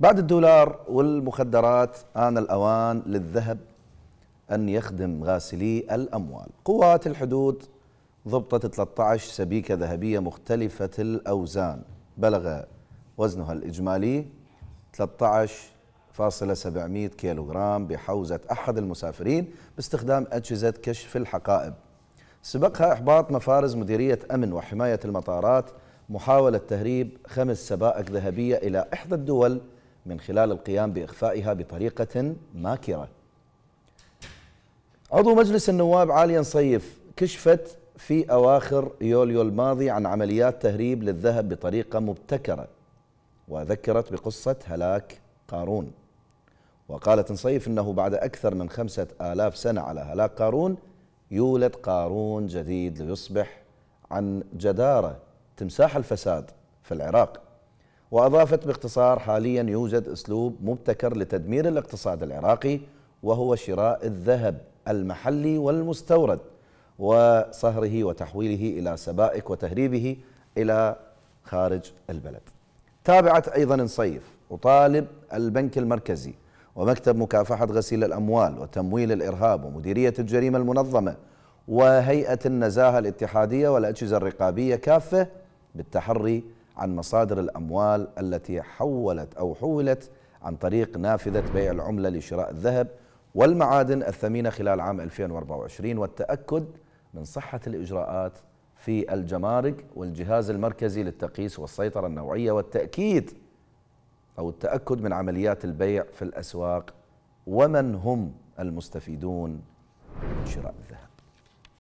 بعد الدولار والمخدرات آن الأوان للذهب أن يخدم غاسلي الأموال قوات الحدود ضبطت 13 سبيكة ذهبية مختلفة الأوزان بلغ وزنها الإجمالي 13.700 كيلوغرام بحوزة أحد المسافرين باستخدام أجهزة كشف الحقائب سبقها إحباط مفارز مديرية أمن وحماية المطارات محاولة تهريب خمس سبائك ذهبية إلى إحدى الدول من خلال القيام باخفائها بطريقه ماكره. عضو مجلس النواب عاليا صيف كشفت في اواخر يوليو الماضي عن عمليات تهريب للذهب بطريقه مبتكره وذكرت بقصه هلاك قارون. وقالت نصيف انه بعد اكثر من خمسة آلاف سنه على هلاك قارون يولد قارون جديد ليصبح عن جداره تمساح الفساد في العراق وأضافت باختصار حاليا يوجد أسلوب مبتكر لتدمير الاقتصاد العراقي وهو شراء الذهب المحلي والمستورد وصهره وتحويله إلى سبائك وتهريبه إلى خارج البلد تابعت أيضا نصيف وطالب البنك المركزي ومكتب مكافحة غسيل الأموال وتمويل الإرهاب ومديرية الجريمة المنظمة وهيئة النزاهة الاتحادية والأجهزة الرقابية كافة بالتحري عن مصادر الأموال التي حولت أو حولت عن طريق نافذة بيع العملة لشراء الذهب والمعادن الثمينة خلال عام 2024 والتأكد من صحة الإجراءات في الجمارك والجهاز المركزي للتقييس والسيطرة النوعية والتأكيد أو التأكد من عمليات البيع في الأسواق ومن هم المستفيدون من شراء الذهب